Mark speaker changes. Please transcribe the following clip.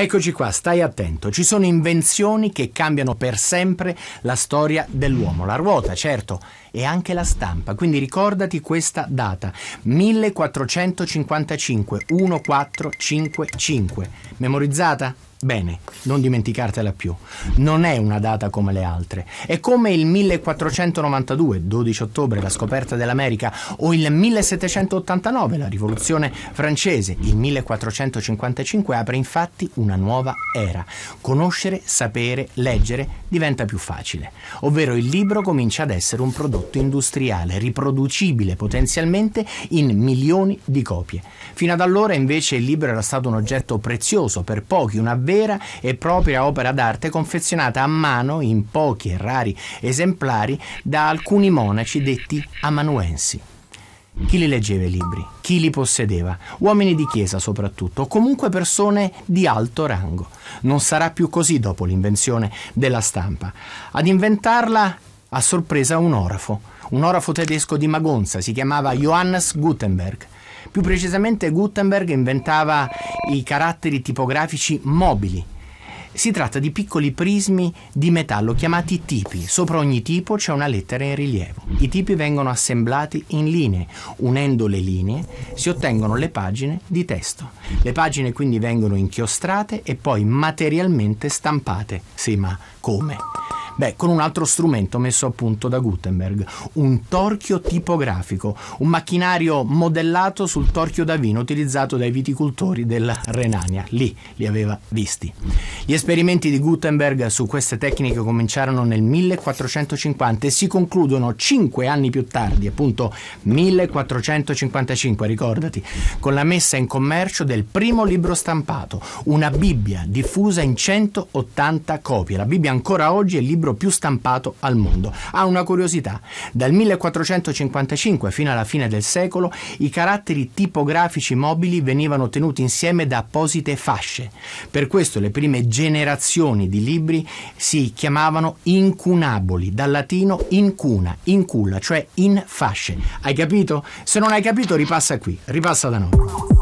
Speaker 1: Eccoci qua, stai attento, ci sono invenzioni che cambiano per sempre la storia dell'uomo, la ruota certo e anche la stampa, quindi ricordati questa data, 1455, 1455, memorizzata? Bene, non dimenticartela più. Non è una data come le altre. È come il 1492, 12 ottobre, la scoperta dell'America, o il 1789, la rivoluzione francese. Il 1455 apre infatti una nuova era. Conoscere, sapere, leggere diventa più facile. Ovvero il libro comincia ad essere un prodotto industriale, riproducibile potenzialmente in milioni di copie. Fino ad allora invece il libro era stato un oggetto prezioso per pochi, una vera e propria opera d'arte confezionata a mano in pochi e rari esemplari da alcuni monaci detti amanuensi. Chi li leggeva i libri? Chi li possedeva? Uomini di chiesa soprattutto, o comunque persone di alto rango. Non sarà più così dopo l'invenzione della stampa. Ad inventarla a sorpresa un orafo, un orafo tedesco di Magonza, si chiamava Johannes Gutenberg. Più precisamente Gutenberg inventava i caratteri tipografici mobili. Si tratta di piccoli prismi di metallo chiamati tipi. Sopra ogni tipo c'è una lettera in rilievo. I tipi vengono assemblati in linee. Unendo le linee si ottengono le pagine di testo. Le pagine quindi vengono inchiostrate e poi materialmente stampate. Sì, ma come? Beh, con un altro strumento messo a punto da Gutenberg, un torchio tipografico, un macchinario modellato sul torchio da vino utilizzato dai viticoltori della Renania. Lì li aveva visti. Gli esperimenti di Gutenberg su queste tecniche cominciarono nel 1450 e si concludono cinque anni più tardi, appunto 1455, ricordati, con la messa in commercio del primo libro stampato, una Bibbia diffusa in 180 copie. La Bibbia ancora oggi è il libro libro più stampato al mondo. Ha ah, una curiosità. Dal 1455 fino alla fine del secolo i caratteri tipografici mobili venivano tenuti insieme da apposite fasce. Per questo le prime generazioni di libri si chiamavano incunaboli, dal latino incuna, inculla, cioè in fasce. Hai capito? Se non hai capito ripassa qui, ripassa da noi.